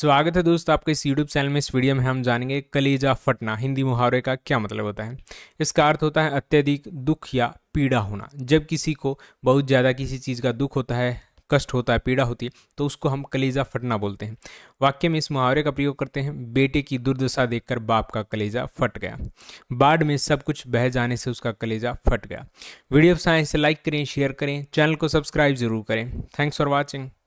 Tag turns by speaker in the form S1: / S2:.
S1: स्वागत है दोस्त आपके इस यूट्यूब चैनल में इस वीडियो में हम जानेंगे कलेजा फटना हिंदी मुहावरे का क्या मतलब होता है इसका अर्थ होता है अत्यधिक दुख या पीड़ा होना जब किसी को बहुत ज़्यादा किसी चीज़ का दुख होता है कष्ट होता है पीड़ा होती है तो उसको हम कलेजा फटना बोलते हैं वाक्य में इस मुहावरे का प्रयोग करते हैं बेटे की दुर्दशा देखकर बाप का कलेजा फट गया बाढ़ में सब कुछ बह जाने से उसका कलेजा फट गया वीडियो पसंद इसे लाइक करें शेयर करें चैनल को सब्सक्राइब जरूर करें थैंक्स फॉर वॉचिंग